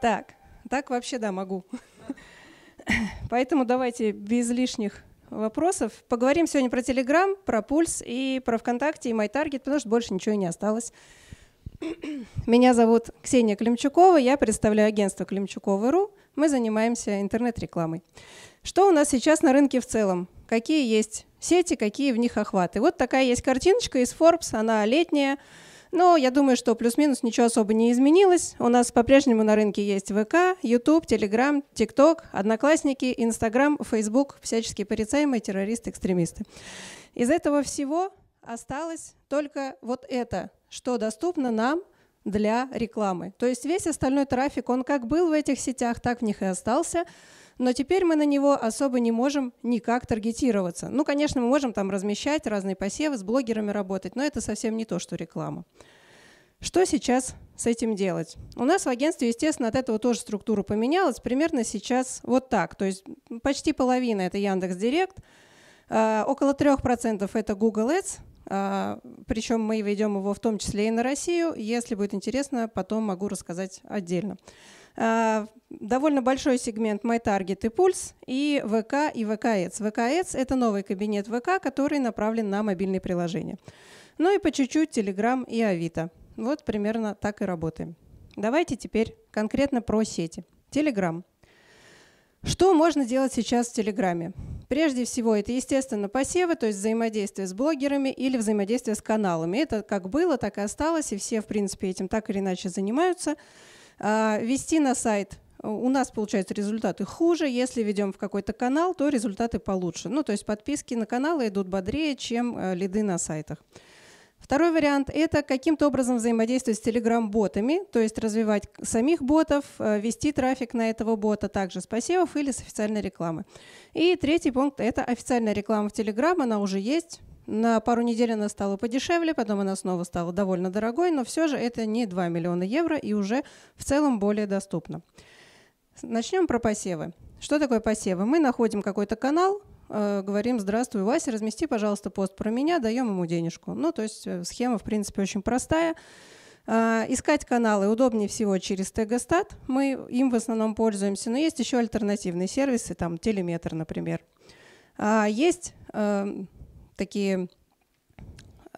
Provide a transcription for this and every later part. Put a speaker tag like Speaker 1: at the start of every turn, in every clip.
Speaker 1: Так, так вообще да, могу. Поэтому давайте без лишних вопросов. Поговорим сегодня про Telegram, про Пульс и про ВКонтакте и MyTarget, потому что больше ничего не осталось. Меня зовут Ксения Климчукова, я представляю агентство Климчукова.ру. Мы занимаемся интернет-рекламой. Что у нас сейчас на рынке в целом? Какие есть сети, какие в них охваты? Вот такая есть картиночка из Forbes, она летняя. Но я думаю, что плюс-минус ничего особо не изменилось. У нас по-прежнему на рынке есть ВК, YouTube, Telegram, TikTok, Одноклассники, Instagram, Facebook, всячески порицаемые террористы-экстремисты. Из этого всего осталось только вот это, что доступно нам – для рекламы. То есть весь остальной трафик, он как был в этих сетях, так в них и остался, но теперь мы на него особо не можем никак таргетироваться. Ну, конечно, мы можем там размещать разные посевы, с блогерами работать, но это совсем не то, что реклама. Что сейчас с этим делать? У нас в агентстве, естественно, от этого тоже структура поменялась. Примерно сейчас вот так. То есть почти половина — это Яндекс.Директ, а, около 3% — это Google Ads — а, Причем мы ведем его в том числе и на Россию. Если будет интересно, потом могу рассказать отдельно. А, довольно большой сегмент MyTarget и Pulse, и ВК, и ВКЭЦ. ВКЭЦ – это новый кабинет ВК, который направлен на мобильные приложения. Ну и по чуть-чуть Telegram и Авито. Вот примерно так и работаем. Давайте теперь конкретно про сети. Telegram. Что можно делать сейчас в Телеграме? Прежде всего, это, естественно, посевы, то есть взаимодействие с блогерами или взаимодействие с каналами. Это как было, так и осталось, и все, в принципе, этим так или иначе занимаются. А, вести на сайт у нас, получается, результаты хуже. Если ведем в какой-то канал, то результаты получше. Ну, то есть подписки на каналы идут бодрее, чем э, лиды на сайтах. Второй вариант – это каким-то образом взаимодействовать с Telegram-ботами, то есть развивать самих ботов, э, вести трафик на этого бота также с посевов или с официальной рекламы. И третий пункт – это официальная реклама в Telegram, она уже есть, на пару недель она стала подешевле, потом она снова стала довольно дорогой, но все же это не 2 миллиона евро и уже в целом более доступно. Начнем про посевы. Что такое посевы? Мы находим какой-то канал, э, говорим, здравствуй, Вася, размести, пожалуйста, пост про меня, даем ему денежку. Ну, то есть э, схема, в принципе, очень простая. Э, искать каналы удобнее всего через Тегостат. Мы им в основном пользуемся, но есть еще альтернативные сервисы, там телеметр, например. А есть э, такие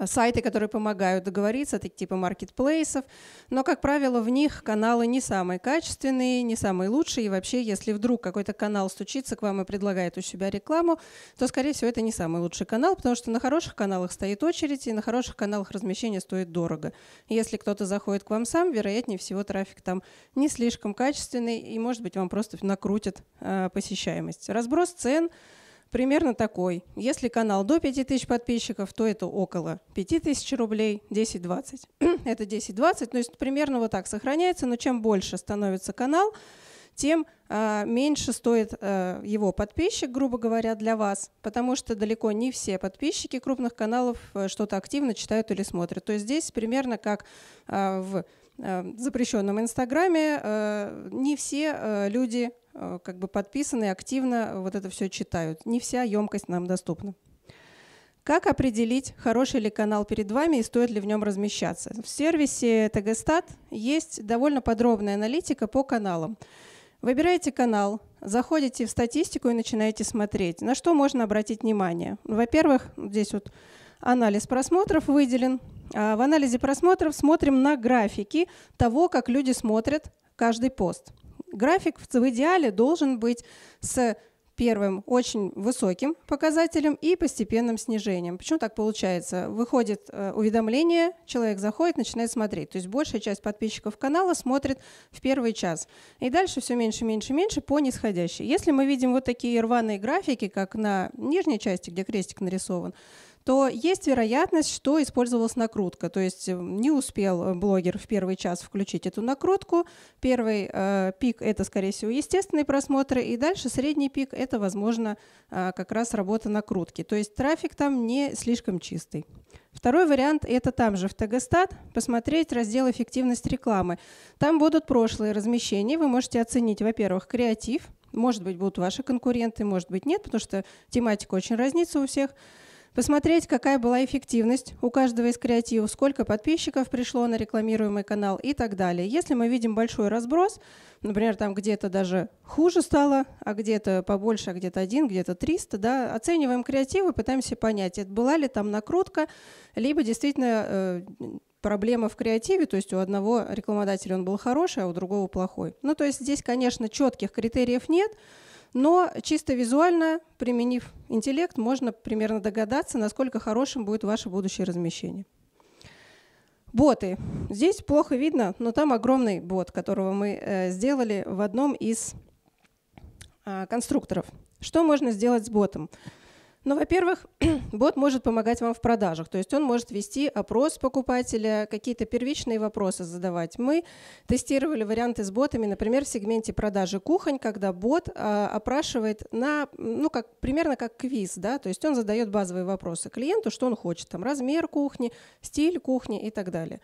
Speaker 1: сайты, которые помогают договориться, такие типа маркетплейсов, но, как правило, в них каналы не самые качественные, не самые лучшие, и вообще, если вдруг какой-то канал стучится к вам и предлагает у себя рекламу, то, скорее всего, это не самый лучший канал, потому что на хороших каналах стоит очередь, и на хороших каналах размещение стоит дорого. Если кто-то заходит к вам сам, вероятнее всего, трафик там не слишком качественный, и, может быть, вам просто накрутят э, посещаемость. Разброс цен – примерно такой. Если канал до 5000 подписчиков, то это около 5000 рублей, 10-20. это 10-20, то есть примерно вот так сохраняется, но чем больше становится канал, тем э, меньше стоит э, его подписчик, грубо говоря, для вас, потому что далеко не все подписчики крупных каналов э, что-то активно читают или смотрят. То есть здесь примерно как а, э, в запрещенном Инстаграме, э, не все э, люди Э, как бы подписаны, активно вот это все читают. Не вся емкость нам доступна. Как определить, хороший ли канал перед вами и стоит ли в нем размещаться? В сервисе Tagestat есть довольно подробная аналитика по каналам. Выбираете канал, заходите в статистику и начинаете смотреть. На что можно обратить внимание? Во-первых, здесь вот анализ просмотров выделен. А в анализе просмотров смотрим на графики того, как люди смотрят каждый пост. График в идеале должен быть с первым очень высоким показателем и постепенным снижением. Почему так получается? Выходит э, уведомление, человек заходит, начинает смотреть. То есть большая часть подписчиков канала смотрит в первый час. И дальше все меньше, меньше, меньше по нисходящей. Если мы видим вот такие рваные графики, как на нижней части, где крестик нарисован, то есть вероятность, что использовалась накрутка. То есть э, не успел э, блогер в первый час включить эту накрутку. Первый э, пик — это, скорее всего, естественные просмотры, и дальше средний пик — это, возможно, э, как раз работа накрутки. То есть трафик там не слишком чистый. Второй вариант – это там же в Тегостат посмотреть раздел «Эффективность рекламы». Там будут прошлые размещения. Вы можете оценить, во-первых, креатив, может быть, будут ваши конкуренты, может быть, нет, потому что тематика очень разнится у всех – посмотреть, какая была эффективность у каждого из креативов, сколько подписчиков пришло на рекламируемый канал и так далее. Если мы видим большой разброс, например, там где-то даже хуже стало, а где-то побольше, а где-то один, где-то 300, да, оцениваем креативы, пытаемся понять, это была ли там накрутка, либо действительно э, проблема в креативе, то есть у одного рекламодателя он был хороший, а у другого плохой. Ну, то есть здесь, конечно, четких критериев нет, но чисто визуально, применив интеллект, можно примерно догадаться, насколько хорошим будет ваше будущее размещение. Боты. Здесь плохо видно, но там огромный бот, которого мы э, сделали в одном из а, конструкторов. Что можно сделать с ботом? Ну, во-первых, бот может помогать вам в продажах, то есть он может вести опрос покупателя, какие-то первичные вопросы задавать. Мы тестировали варианты с ботами, например, в сегменте продажи кухонь, когда бот а, опрашивает на, ну, как, примерно как квиз, да, то есть он задает базовые вопросы клиенту, что он хочет, там, размер кухни, стиль кухни и так далее.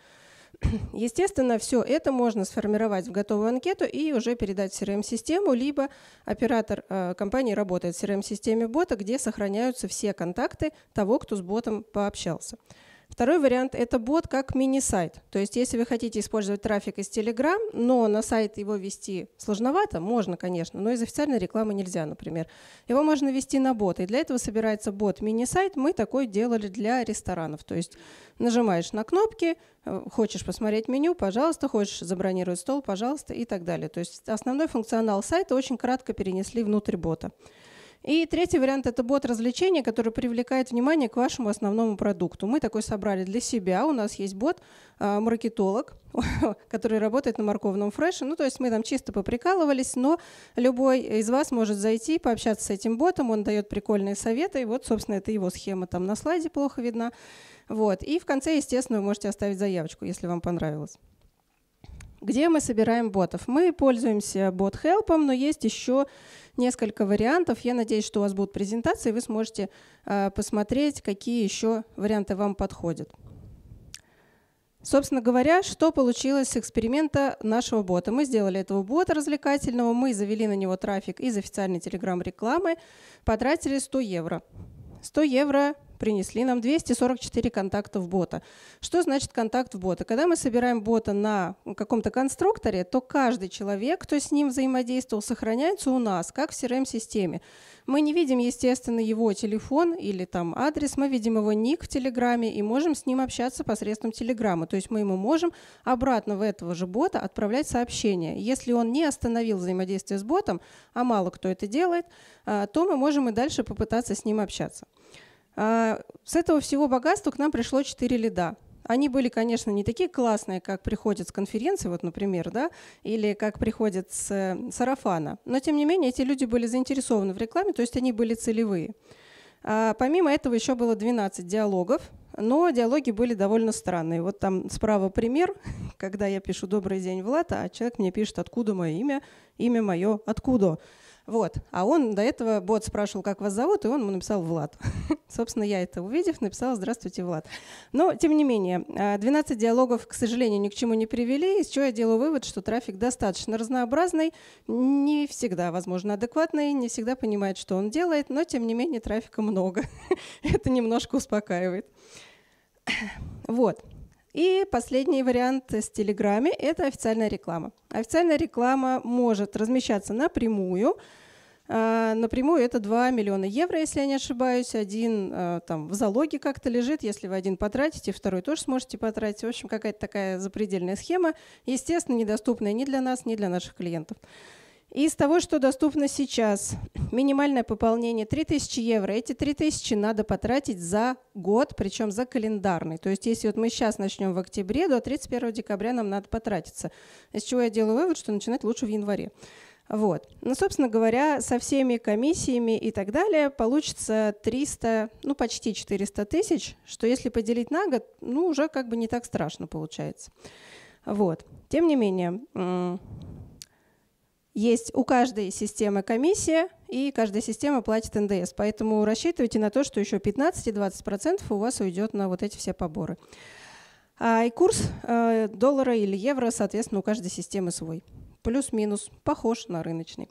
Speaker 1: Естественно, все это можно сформировать в готовую анкету и уже передать в CRM-систему, либо оператор э, компании работает в CRM-системе бота, где сохраняются все контакты того, кто с ботом пообщался. Второй вариант – это бот как мини-сайт. То есть если вы хотите использовать трафик из Telegram, но на сайт его вести сложновато, можно, конечно, но из официальной рекламы нельзя, например. Его можно вести на бот, и для этого собирается бот мини-сайт. Мы такой делали для ресторанов. То есть нажимаешь на кнопки, э, хочешь посмотреть меню, пожалуйста, хочешь забронировать стол, пожалуйста, и так далее. То есть основной функционал сайта очень кратко перенесли внутрь бота. И третий вариант – это бот развлечения, который привлекает внимание к вашему основному продукту. Мы такой собрали для себя. У нас есть бот, а, маркетолог, который работает на морковном фреше. Ну, то есть мы там чисто поприкалывались, но любой из вас может зайти, и пообщаться с этим ботом, он дает прикольные советы. И вот, собственно, это его схема там на слайде плохо видна. Вот. И в конце, естественно, вы можете оставить заявочку, если вам понравилось. Где мы собираем ботов? Мы пользуемся бот-хелпом, но есть еще несколько вариантов. Я надеюсь, что у вас будут презентации, и вы сможете э, посмотреть, какие еще варианты вам подходят. Собственно говоря, что получилось с эксперимента нашего бота? Мы сделали этого бота развлекательного, мы завели на него трафик из официальной телеграм-рекламы, потратили 100 евро. 100 евро принесли нам 244 контакта в бота. Что значит контакт в бота? Когда мы собираем бота на каком-то конструкторе, то каждый человек, кто с ним взаимодействовал, сохраняется у нас, как в CRM-системе. Эм мы не видим, естественно, его телефон или там адрес, мы видим его ник в Телеграме и можем с ним общаться посредством Телеграма. То есть мы ему можем обратно в этого же бота отправлять сообщение. Если он не остановил взаимодействие с ботом, а мало кто это делает, а, то мы можем и дальше попытаться с ним общаться. А, с этого всего богатства к нам пришло 4 лида. Они были, конечно, не такие классные, как приходят с конференции, вот, например, да, или как приходят с э, сарафана. Но, тем не менее, эти люди были заинтересованы в рекламе, то есть они были целевые. А, помимо этого еще было 12 диалогов, но диалоги были довольно странные. Вот там справа пример, когда я пишу «Добрый день, Влад», а человек мне пишет «Откуда мое имя?» «Имя мое откуда?» Вот. А он до этого бот спрашивал, как вас зовут, и он ему написал Влад. Собственно, я это увидев, написала «Здравствуйте, Влад». Но, тем не менее, 12 а, диалогов, к сожалению, ни к чему не привели, из чего я делаю вывод, что трафик достаточно разнообразный, не всегда, возможно, адекватный, не всегда понимает, что он делает, но, тем не менее, трафика много. это немножко успокаивает. вот. И последний вариант с Телеграме – это официальная реклама. Официальная реклама может размещаться напрямую. А, напрямую это 2 миллиона евро, если я не ошибаюсь. Один а, там в залоге как-то лежит, если вы один потратите, второй тоже сможете потратить. В общем, какая-то такая запредельная схема, естественно, недоступная ни для нас, ни для наших клиентов. Из того, что доступно сейчас, минимальное пополнение 3000 евро. Эти 3000 надо потратить за год, причем за календарный. То есть если вот мы сейчас начнем в октябре, до 31 декабря нам надо потратиться. Из чего я делаю вывод, что начинать лучше в январе. Вот. Ну, собственно говоря, со всеми комиссиями и так далее получится 300, ну, почти 400 тысяч, что если поделить на год, ну, уже как бы не так страшно получается. Вот. Тем не менее, есть у каждой системы комиссия, и каждая система платит НДС. Поэтому рассчитывайте на то, что еще 15-20% у вас уйдет на вот эти все поборы. А и курс э, доллара или евро, соответственно, у каждой системы свой плюс-минус, похож на рыночный.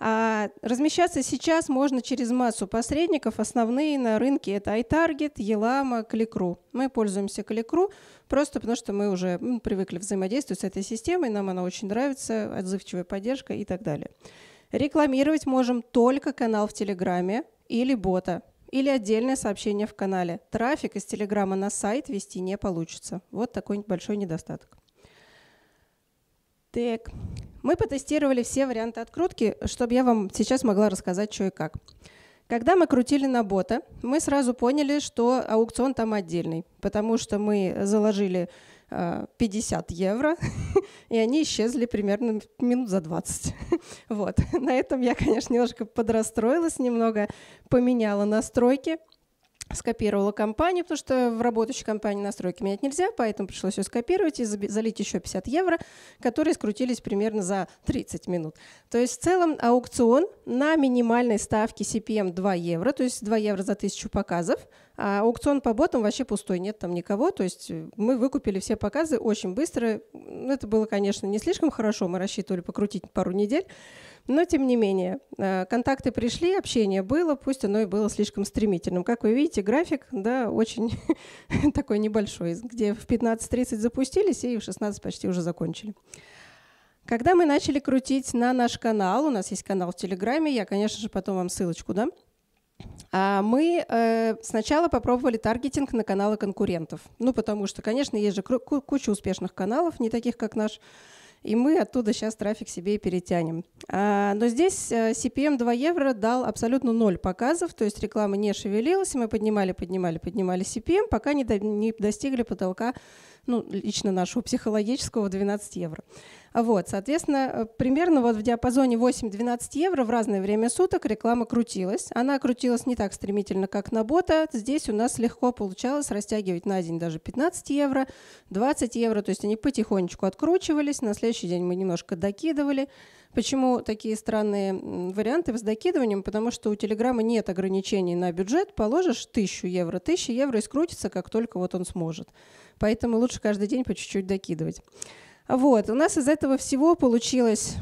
Speaker 1: А размещаться сейчас можно через массу посредников. Основные на рынке это iTarget, Елама, Кликру. Мы пользуемся Кликру просто потому, что мы уже привыкли взаимодействовать с этой системой, нам она очень нравится, отзывчивая поддержка и так далее. Рекламировать можем только канал в Телеграме или бота, или отдельное сообщение в канале. Трафик из Телеграма на сайт вести не получится. Вот такой большой недостаток. Так, мы потестировали все варианты открутки, чтобы я вам сейчас могла рассказать, что и как. Когда мы крутили на бота, мы сразу поняли, что аукцион там отдельный, потому что мы заложили 50 э, евро, и они исчезли примерно минут за 20. вот. На этом я, конечно, немножко подрастроилась, немного поменяла настройки – скопировала компанию, потому что в рабочей компании настройки менять нельзя, поэтому пришлось ее скопировать и залить еще 50 евро, которые скрутились примерно за 30 минут. То есть в целом аукцион на минимальной ставке CPM 2 евро, то есть 2 евро за 1000 показов, а аукцион по ботам вообще пустой, нет там никого, то есть э, мы выкупили все показы очень быстро, это было, конечно, не слишком хорошо, мы рассчитывали покрутить пару недель, но, тем не менее, э, контакты пришли, общение было, пусть оно и было слишком стремительным. Как вы видите, график, да, очень такой небольшой, где в 15.30 запустились и в 16 почти уже закончили. Когда мы начали крутить на наш канал, у нас есть канал в Телеграме, я, конечно же, потом вам ссылочку дам, а, мы э, сначала попробовали таргетинг на каналы конкурентов. Ну, потому что, конечно, есть же куча успешных каналов, не таких, как наш, и мы оттуда сейчас трафик себе и перетянем. А, но здесь э, CPM 2 евро дал абсолютно ноль показов, то есть реклама не шевелилась, мы поднимали, поднимали, поднимали CPM, пока не, достигли потолка, ну, лично нашего психологического 12 евро. Вот, соответственно, э, примерно вот в диапазоне 8-12 евро в разное время суток реклама крутилась. Она крутилась не так стремительно, как на бота. Здесь у нас легко получалось растягивать на день даже 15 евро, 20 евро. То есть они потихонечку откручивались. На следующий день мы немножко докидывали. Почему такие странные варианты с докидыванием? Потому что у Телеграма нет ограничений на бюджет. Положишь 1000 евро, 1000 евро и скрутится, как только вот он сможет. Поэтому лучше каждый день по чуть-чуть докидывать. Вот, у нас из этого всего получилось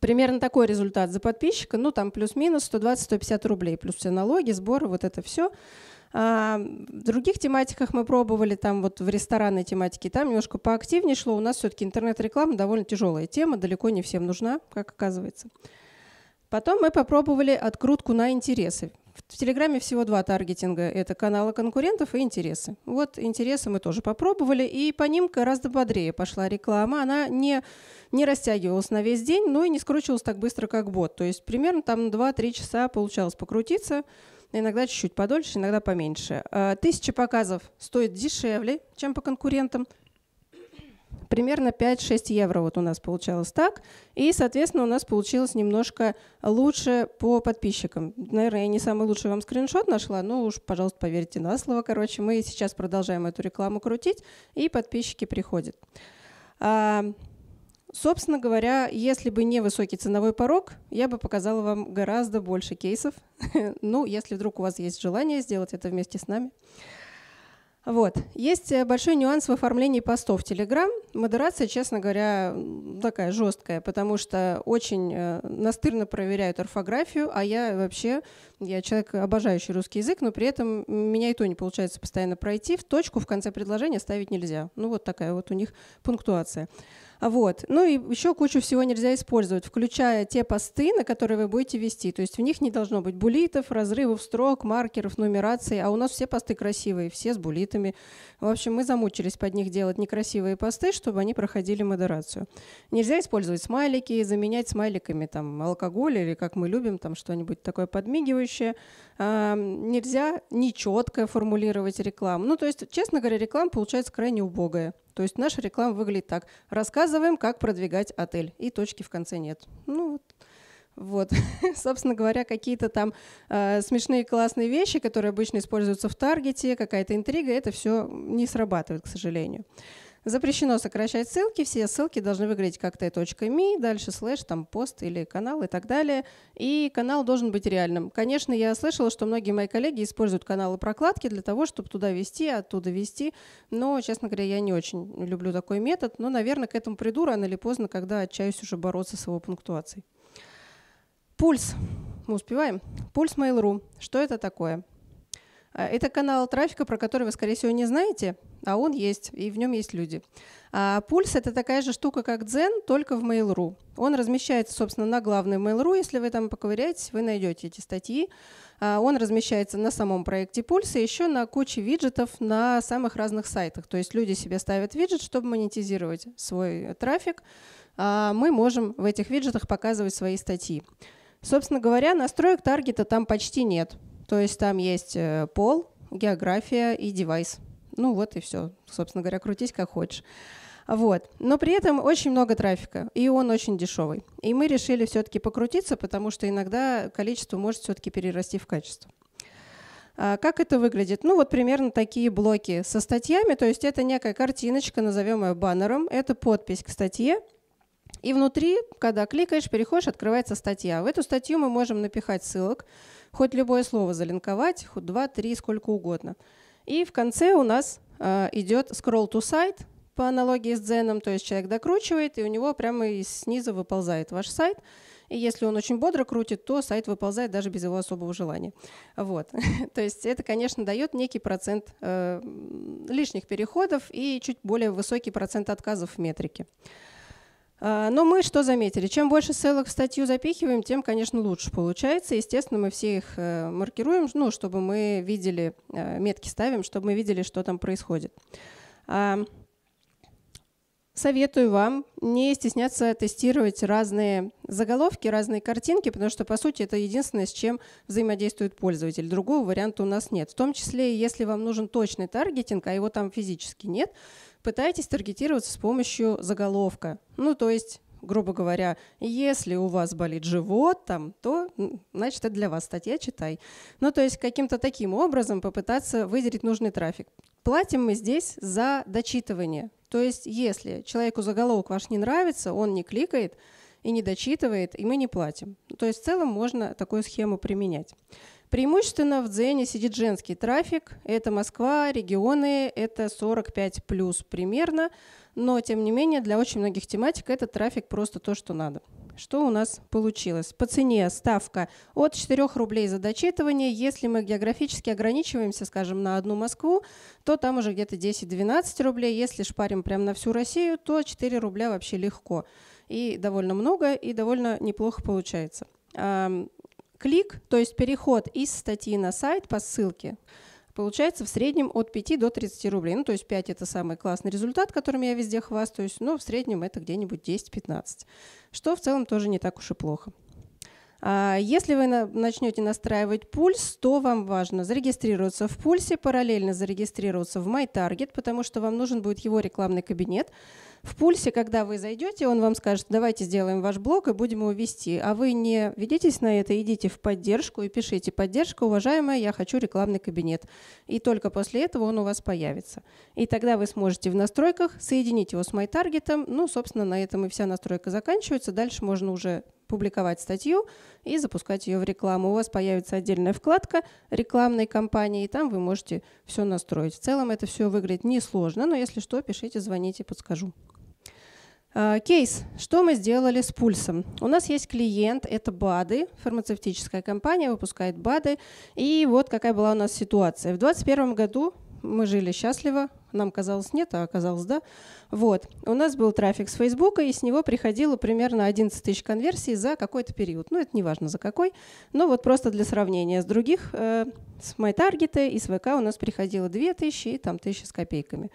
Speaker 1: примерно такой результат за подписчика, ну там плюс-минус 120-150 рублей, плюс все налоги, сборы, вот это все. А, в других тематиках мы пробовали, там вот в ресторанной тематике, там немножко поактивнее шло. У нас все-таки интернет-реклама довольно тяжелая тема, далеко не всем нужна, как оказывается. Потом мы попробовали открутку на интересы. В Телеграме всего два таргетинга. Это каналы конкурентов и интересы. Вот интересы мы тоже попробовали, и по ним гораздо бодрее пошла реклама. Она не, не растягивалась на весь день, но и не скручивалась так быстро, как бот. То есть примерно там 2-3 часа получалось покрутиться, иногда чуть-чуть подольше, иногда поменьше. А, тысяча показов стоит дешевле, чем по конкурентам, примерно 5-6 евро вот у нас получалось так. И, соответственно, у нас получилось немножко лучше по подписчикам. Наверное, я не самый лучший вам скриншот нашла, но уж, пожалуйста, поверьте на слово. Короче, мы сейчас продолжаем эту рекламу крутить, и подписчики приходят. А, собственно говоря, если бы не высокий ценовой порог, я бы показала вам гораздо больше кейсов. ну, если вдруг у вас есть желание сделать это вместе с нами. Вот. Есть э, большой нюанс в оформлении постов в Телеграм. Модерация, честно говоря, такая жесткая, потому что очень э, настырно проверяют орфографию, а я вообще, я человек, обожающий русский язык, но при этом меня и то не получается постоянно пройти. В точку в конце предложения ставить нельзя. Ну вот такая вот у них пунктуация. Вот. Ну и еще кучу всего нельзя использовать, включая те посты, на которые вы будете вести. То есть в них не должно быть булитов, разрывов строк, маркеров, нумерации, А у нас все посты красивые, все с булитами. В общем, мы замучились под них делать некрасивые посты, чтобы они проходили модерацию. Нельзя использовать смайлики, и заменять смайликами там алкоголь или, как мы любим, там что-нибудь такое подмигивающее. А, нельзя нечетко формулировать рекламу. Ну, то есть, честно говоря, реклама получается крайне убогая. То есть наша реклама выглядит так. Рассказываем, как продвигать отель. И точки в конце нет. Ну вот. Вот, собственно говоря, какие-то там э, смешные классные вещи, которые обычно используются в таргете, какая-то интрига, это все не срабатывает, к сожалению. Запрещено сокращать ссылки, все ссылки должны выглядеть как t.me, дальше слэш, там пост или канал и так далее. И канал должен быть реальным. Конечно, я слышала, что многие мои коллеги используют каналы прокладки для того, чтобы туда вести, оттуда вести, но, честно говоря, я не очень люблю такой метод, но, наверное, к этому приду рано или поздно, когда отчаюсь уже бороться с его пунктуацией. Пульс. Мы успеваем. Пульс Mail.ru. Что это такое? А, это канал трафика, про который вы, скорее всего, не знаете, а он есть, и в нем есть люди. А Пульс — это такая же штука, как Дзен, только в Mail.ru. Он размещается, собственно, на главной Mail.ru. Если вы там поковыряетесь, вы найдете эти статьи. А он размещается на самом проекте Пульса, еще на куче виджетов на самых разных сайтах. То есть люди себе ставят виджет, чтобы монетизировать свой трафик. А мы можем в этих виджетах показывать свои статьи. Собственно говоря, настроек таргета там почти нет. То есть там есть э, пол, география и девайс. Ну вот и все. Собственно говоря, крутись как хочешь. Вот. Но при этом очень много трафика, и он очень дешевый. И мы решили все-таки покрутиться, потому что иногда количество может все-таки перерасти в качество. А как это выглядит? Ну вот примерно такие блоки со статьями, то есть это некая картиночка, назовем ее баннером, это подпись к статье, и внутри, когда кликаешь, переходишь, открывается статья. В эту статью мы можем напихать ссылок, хоть любое слово залинковать, хоть два, три, сколько угодно. И в конце у нас э, идет scroll to site по аналогии с дзеном, то есть человек докручивает, и у него прямо из снизу выползает ваш сайт. И если он очень бодро крутит, то сайт выползает даже без его особого желания. Вот. то есть это, конечно, дает некий процент э, лишних переходов и чуть более высокий процент отказов в метрике. А, но мы что заметили? Чем больше ссылок в статью запихиваем, тем, конечно, лучше получается. Естественно, мы все их э, маркируем, ну, чтобы мы видели, э, метки ставим, чтобы мы видели, что там происходит. А, советую вам не стесняться тестировать разные заголовки, разные картинки, потому что, по сути, это единственное, с чем взаимодействует пользователь. Другого варианта у нас нет. В том числе, если вам нужен точный таргетинг, а его там физически нет, пытайтесь таргетироваться с помощью заголовка. Ну, то есть грубо говоря, если у вас болит живот, там, то, значит, это для вас статья, читай. Ну, то есть каким-то таким образом попытаться выделить нужный трафик. Платим мы здесь за дочитывание. То есть, если человеку заголовок ваш не нравится, он не кликает и не дочитывает, и мы не платим. Ну, то есть, в целом можно такую схему применять. Преимущественно в Дзене сидит женский трафик. Это Москва, регионы, это 45 плюс примерно. Но, тем не менее, для очень многих тематик этот трафик просто то, что надо – что у нас получилось? По цене ставка от 4 рублей за дочитывание. Если мы географически ограничиваемся, скажем, на одну Москву, то там уже где-то 10-12 рублей. Если шпарим прямо на всю Россию, то 4 рубля вообще легко. И довольно много, и довольно неплохо получается. Клик, то есть переход из статьи на сайт по ссылке – Получается в среднем от 5 до 30 рублей. Ну, то есть 5 – это самый классный результат, которым я везде хвастаюсь, но в среднем это где-нибудь 10-15, что в целом тоже не так уж и плохо. А, если вы начнете настраивать пульс, то вам важно зарегистрироваться в пульсе, параллельно зарегистрироваться в MyTarget, потому что вам нужен будет его рекламный кабинет. В пульсе, когда вы зайдете, он вам скажет, давайте сделаем ваш блог и будем его вести. А вы не ведитесь на это, идите в поддержку и пишите «Поддержка, уважаемая, я хочу рекламный кабинет». И только после этого он у вас появится. И тогда вы сможете в настройках соединить его с MyTarget. Ну, собственно, на этом и вся настройка заканчивается. Дальше можно уже публиковать статью и запускать ее в рекламу. У вас появится отдельная вкладка рекламной кампании, и там вы можете все настроить. В целом это все выглядит несложно, но если что, пишите, звоните, подскажу. А, кейс. Что мы сделали с пульсом? У нас есть клиент, это БАДы, фармацевтическая компания выпускает БАДы. И вот какая была у нас ситуация. В 2021 году мы жили счастливо, нам казалось нет, а оказалось да. Вот. У нас был трафик с Фейсбука, и с него приходило примерно 11 тысяч конверсий за какой-то период. Ну, это не важно за какой, но вот просто для сравнения с других, э, с MyTarget и с ВК у нас приходило 2 тысячи и там тысяча с копейками.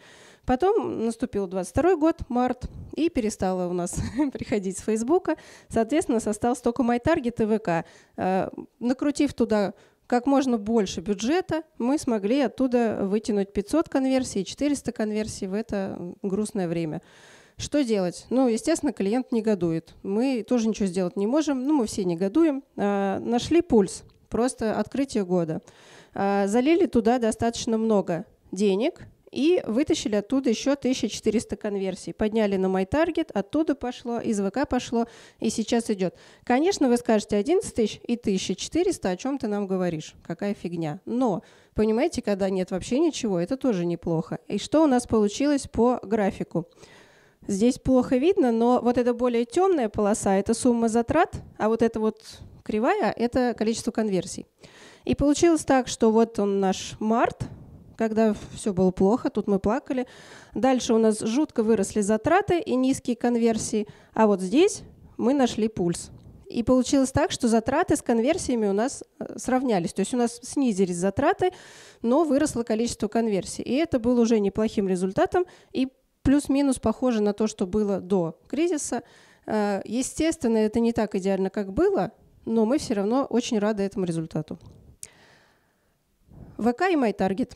Speaker 1: Потом наступил 22 год, март, и перестала у нас приходить с Фейсбука. Соответственно, остался только MyTarget и ВК. Э, накрутив туда как можно больше бюджета, мы смогли оттуда вытянуть 500 конверсий, 400 конверсий в это грустное время. Что делать? Ну, естественно, клиент негодует. Мы тоже ничего сделать не можем, ну, мы все негодуем. А, нашли пульс, просто открытие года. А, залили туда достаточно много денег – и вытащили оттуда еще 1400 конверсий. Подняли на MyTarget, оттуда пошло, из ВК пошло, и сейчас идет. Конечно, вы скажете 11 тысяч и 1400, о чем ты нам говоришь, какая фигня. Но, понимаете, когда нет вообще ничего, это тоже неплохо. И что у нас получилось по графику? Здесь плохо видно, но вот эта более темная полоса – это сумма затрат, а вот эта вот кривая – это количество конверсий. И получилось так, что вот он наш март – когда все было плохо, тут мы плакали. Дальше у нас жутко выросли затраты и низкие конверсии, а вот здесь мы нашли пульс. И получилось так, что затраты с конверсиями у нас э, сравнялись. То есть у нас снизились затраты, но выросло количество конверсий. И это было уже неплохим результатом и плюс-минус похоже на то, что было до кризиса. Э, естественно, это не так идеально, как было, но мы все равно очень рады этому результату. ВК и MyTarget.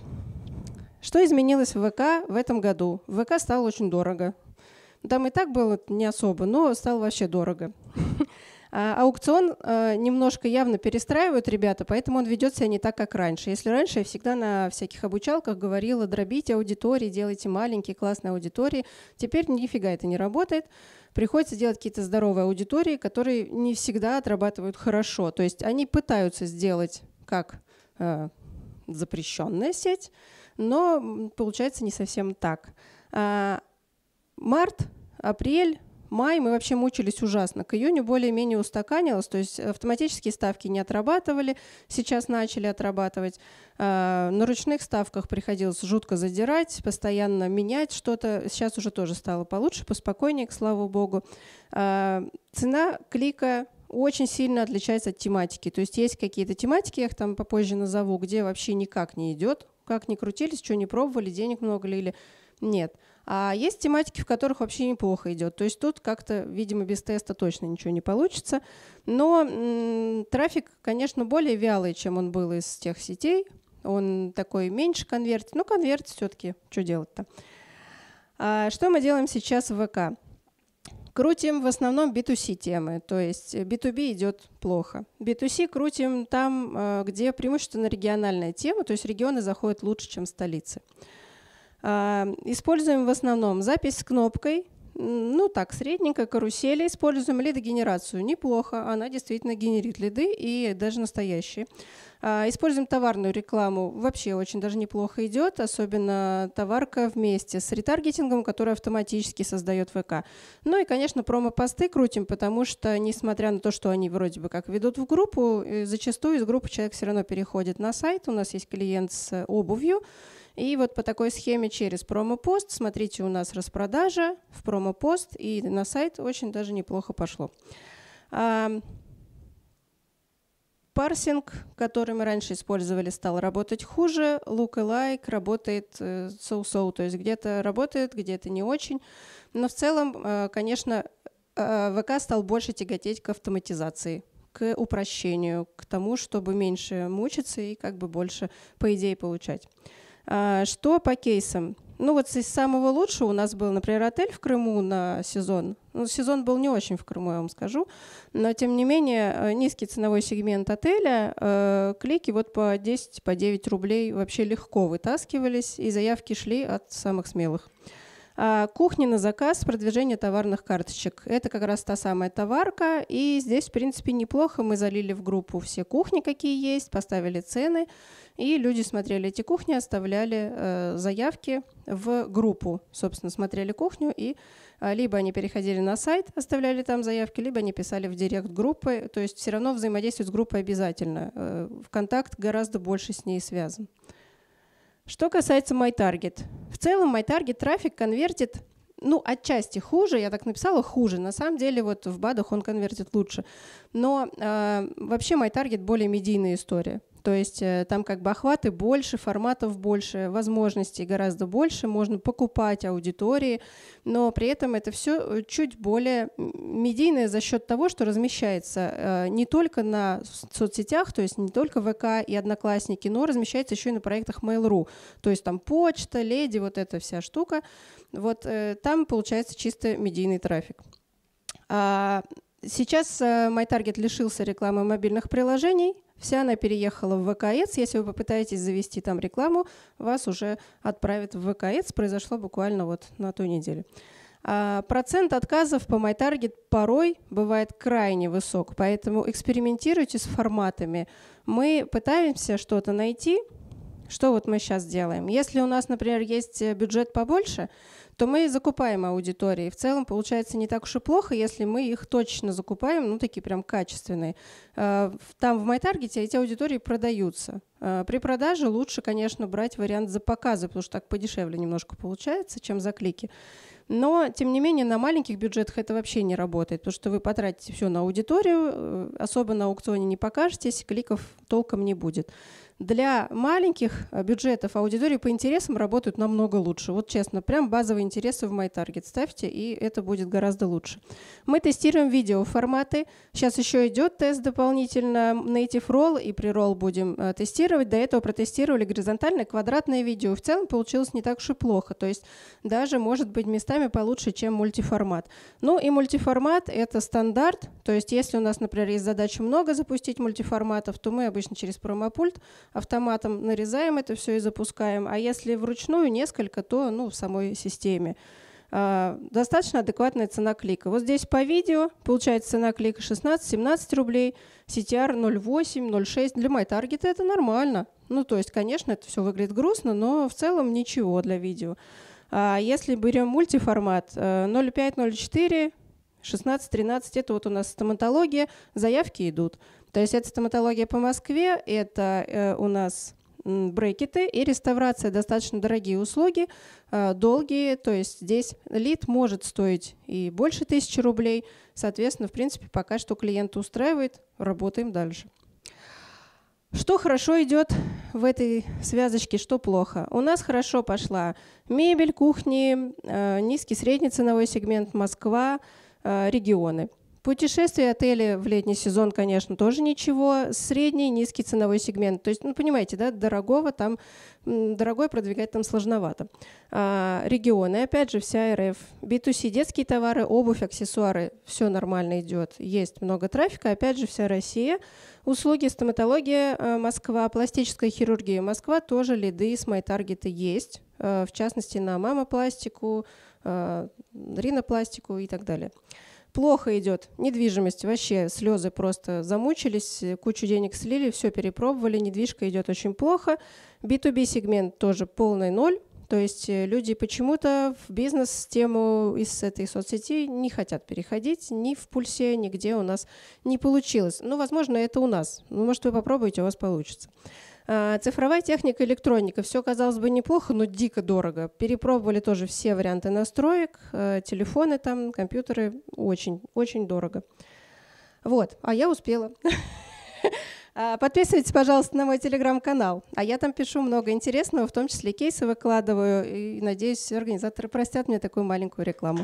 Speaker 1: Что изменилось в ВК в этом году? В ВК стало очень дорого. Там и так было не особо, но стало вообще дорого. А аукцион э, немножко явно перестраивают ребята, поэтому он ведет себя не так, как раньше. Если раньше я всегда на всяких обучалках говорила, дробите аудитории, делайте маленькие классные аудитории, теперь нифига это не работает. Приходится делать какие-то здоровые аудитории, которые не всегда отрабатывают хорошо. То есть они пытаются сделать как э, запрещенная сеть, но получается не совсем так. А, март, апрель, май мы вообще мучились ужасно. К июню более-менее устаканилось, то есть автоматические ставки не отрабатывали, сейчас начали отрабатывать. А, на ручных ставках приходилось жутко задирать, постоянно менять что-то. Сейчас уже тоже стало получше, поспокойнее, к слава богу. А, цена клика очень сильно отличается от тематики. То есть есть какие-то тематики, я их там попозже назову, где вообще никак не идет, как ни крутились, что не пробовали, денег много ли или нет. А есть тематики, в которых вообще неплохо идет. То есть тут как-то, видимо, без теста точно ничего не получится. Но трафик, конечно, более вялый, чем он был из тех сетей. Он такой меньше конвертит. Ну, конверт все-таки, что делать-то? А что мы делаем сейчас в ВК? Крутим в основном B2C темы, то есть B2B э, идет плохо. B2C крутим там, э, где преимущественно региональная тема, то есть регионы заходят лучше, чем столицы. А, используем в основном запись с кнопкой, ну так, средненько, карусели используем, лидогенерацию неплохо, она действительно генерит лиды и даже настоящие. А, используем товарную рекламу, вообще очень даже неплохо идет, особенно товарка вместе с ретаргетингом, который автоматически создает ВК. Ну и, конечно, промо-посты крутим, потому что, несмотря на то, что они вроде бы как ведут в группу, э, зачастую из группы человек все равно переходит на сайт, у нас есть клиент с обувью, и вот по такой схеме через промо-пост, смотрите, у нас распродажа в промо-пост и на сайт очень даже неплохо пошло. А, парсинг, который мы раньше использовали, стал работать хуже. Lookalike работает so-so, э, то есть где-то работает, где-то не очень. Но в целом, э, конечно, э, ВК стал больше тяготеть к автоматизации, к упрощению, к тому, чтобы меньше мучиться и как бы больше по идее получать. А, что по кейсам? Ну вот из самого лучшего у нас был, например, отель в Крыму на сезон. Ну, сезон был не очень в Крыму, я вам скажу. Но, тем не менее, э, низкий ценовой сегмент отеля, э, клики вот по 10-9 по 9 рублей вообще легко вытаскивались, и заявки шли от самых смелых. А, кухня на заказ, продвижение товарных карточек. Это как раз та самая товарка, и здесь, в принципе, неплохо. Мы залили в группу все кухни, какие есть, поставили цены, и люди смотрели эти кухни, оставляли э, заявки в группу. Собственно, смотрели кухню, и э, либо они переходили на сайт, оставляли там заявки, либо они писали в директ группы. То есть все равно взаимодействовать с группой обязательно. Э, Вконтакт гораздо больше с ней связан. Что касается MyTarget. В целом MyTarget трафик конвертит ну, отчасти хуже, я так написала, хуже. На самом деле вот в БАДах он конвертит лучше. Но э, вообще MyTarget более медийная история. То есть э, там как бы охваты больше, форматов больше, возможностей гораздо больше, можно покупать аудитории, но при этом это все чуть более медийное за счет того, что размещается э, не только на соцсетях, то есть не только ВК и Одноклассники, но размещается еще и на проектах Mail.ru, то есть там почта, леди, вот эта вся штука. Вот э, там получается чисто медийный трафик. А, сейчас MyTarget лишился рекламы мобильных приложений, Вся она переехала в ВКЭЦ. Если вы попытаетесь завести там рекламу, вас уже отправят в ВКЭЦ. Произошло буквально вот на той неделе. А процент отказов по MyTarget порой бывает крайне высок, поэтому экспериментируйте с форматами. Мы пытаемся что-то найти, что вот мы сейчас делаем. Если у нас, например, есть э, бюджет побольше – то мы закупаем аудитории. В целом получается не так уж и плохо, если мы их точно закупаем, ну такие прям качественные. А, там в MyTarget эти аудитории продаются. А, при продаже лучше, конечно, брать вариант за показы, потому что так подешевле немножко получается, чем за клики. Но, тем не менее, на маленьких бюджетах это вообще не работает, потому что вы потратите все на аудиторию, э, особо на аукционе не покажетесь, кликов толком не будет для маленьких э, бюджетов аудитории по интересам работают намного лучше. Вот честно, прям базовые интересы в MyTarget ставьте, и это будет гораздо лучше. Мы тестируем видеоформаты. Сейчас еще идет тест дополнительно Native Roll и Pre-Roll будем э, тестировать. До этого протестировали горизонтальное квадратное видео. В целом получилось не так уж и плохо. То есть даже может быть местами получше, чем мультиформат. Ну и мультиформат — это стандарт. То есть если у нас, например, есть задача много запустить мультиформатов, то мы обычно через промопульт автоматом нарезаем это все и запускаем. А если вручную несколько, то ну, в самой системе. А, достаточно адекватная цена клика. Вот здесь по видео получается цена клика 16-17 рублей, CTR 0,8, 0,6. Для моей MyTarget это нормально. Ну, то есть, конечно, это все выглядит грустно, но в целом ничего для видео. А если берем мультиформат 0,5, 0,4, 16-13, это вот у нас стоматология, заявки идут. То есть это стоматология по Москве, это э, у нас брекеты и реставрация достаточно дорогие услуги, э, долгие, то есть здесь лид может стоить и больше тысячи рублей, соответственно, в принципе, пока что клиент устраивает, работаем дальше. Что хорошо идет в этой связочке, что плохо? У нас хорошо пошла мебель, кухни, э, низкий средний ценовой сегмент Москва, регионы – Путешествия отели в летний сезон, конечно, тоже ничего. Средний, низкий ценовой сегмент. То есть, ну, понимаете, да, дорогого там, дорогой продвигать там сложновато. А, регионы, опять же, вся РФ. B2C, детские товары, обувь, аксессуары, все нормально идет. Есть много трафика, опять же, вся Россия. Услуги, стоматология, э, Москва, пластическая хирургия, Москва тоже лиды с MyTarget есть. Э, в частности, на мамопластику, э, ринопластику и так далее. Плохо идет. Недвижимость вообще слезы просто замучились, кучу денег слили, все перепробовали, недвижка идет очень плохо. B2B сегмент тоже полный ноль. То есть э, люди почему-то в бизнес-тему из этой соцсети не хотят переходить, ни в пульсе, нигде у нас не получилось. Ну, возможно, это у нас. Ну, может, вы попробуете, у вас получится. Э, цифровая техника, электроника. Все, казалось бы, неплохо, но дико дорого. Перепробовали тоже все варианты настроек, э, телефоны там, компьютеры. Очень, очень дорого. Вот, а я успела. А, подписывайтесь, пожалуйста, на мой телеграм-канал. А я там пишу много интересного, в том числе кейсы выкладываю. И, надеюсь, организаторы простят мне такую маленькую рекламу.